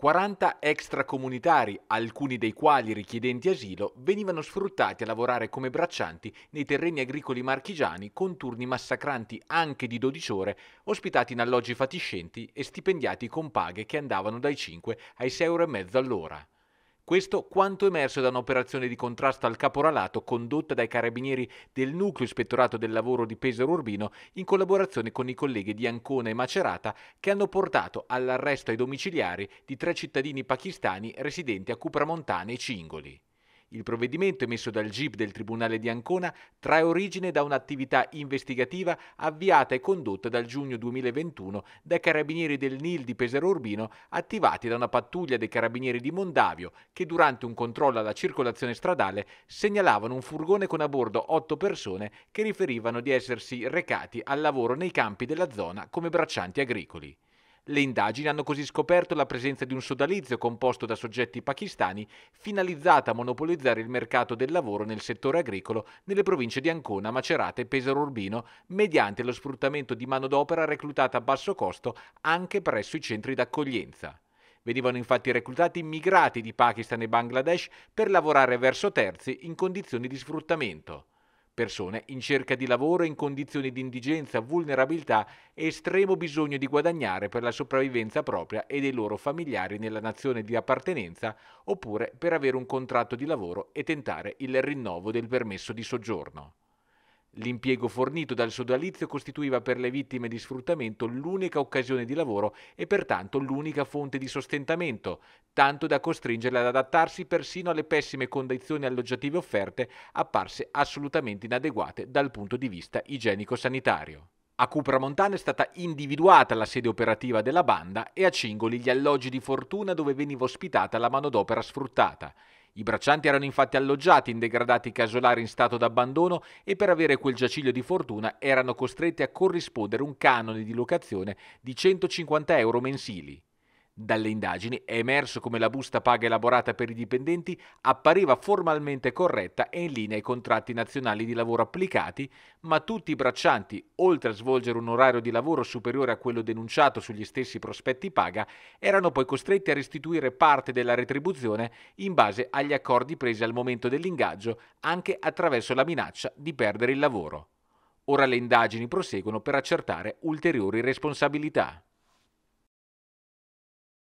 40 extracomunitari, alcuni dei quali richiedenti asilo, venivano sfruttati a lavorare come braccianti nei terreni agricoli marchigiani con turni massacranti anche di 12 ore, ospitati in alloggi fatiscenti e stipendiati con paghe che andavano dai 5 ai 6,5 euro all'ora. Questo quanto emerso da un'operazione di contrasto al caporalato condotta dai carabinieri del Nucleo Ispettorato del Lavoro di Pesaro Urbino in collaborazione con i colleghi di Ancona e Macerata che hanno portato all'arresto ai domiciliari di tre cittadini pakistani residenti a Cupramontane e Cingoli. Il provvedimento emesso dal GIP del Tribunale di Ancona trae origine da un'attività investigativa avviata e condotta dal giugno 2021 dai carabinieri del NIL di Pesaro Urbino, attivati da una pattuglia dei carabinieri di Mondavio, che durante un controllo alla circolazione stradale segnalavano un furgone con a bordo otto persone che riferivano di essersi recati al lavoro nei campi della zona come braccianti agricoli. Le indagini hanno così scoperto la presenza di un sodalizio composto da soggetti pakistani finalizzata a monopolizzare il mercato del lavoro nel settore agricolo nelle province di Ancona, Macerata e Pesaro Urbino mediante lo sfruttamento di manodopera reclutata a basso costo anche presso i centri d'accoglienza. Venivano infatti reclutati immigrati di Pakistan e Bangladesh per lavorare verso terzi in condizioni di sfruttamento persone in cerca di lavoro in condizioni di indigenza, vulnerabilità e estremo bisogno di guadagnare per la sopravvivenza propria e dei loro familiari nella nazione di appartenenza oppure per avere un contratto di lavoro e tentare il rinnovo del permesso di soggiorno. L'impiego fornito dal sodalizio costituiva per le vittime di sfruttamento l'unica occasione di lavoro e pertanto l'unica fonte di sostentamento, tanto da costringerle ad adattarsi persino alle pessime condizioni alloggiative offerte, apparse assolutamente inadeguate dal punto di vista igienico-sanitario. A Cupramontana è stata individuata la sede operativa della banda e a Cingoli gli alloggi di fortuna dove veniva ospitata la manodopera sfruttata. I braccianti erano infatti alloggiati in degradati casolari in stato d'abbandono e per avere quel giaciglio di fortuna erano costretti a corrispondere un canone di locazione di 150 euro mensili. Dalle indagini è emerso come la busta paga elaborata per i dipendenti appariva formalmente corretta e in linea ai contratti nazionali di lavoro applicati, ma tutti i braccianti, oltre a svolgere un orario di lavoro superiore a quello denunciato sugli stessi prospetti paga, erano poi costretti a restituire parte della retribuzione in base agli accordi presi al momento dell'ingaggio, anche attraverso la minaccia di perdere il lavoro. Ora le indagini proseguono per accertare ulteriori responsabilità.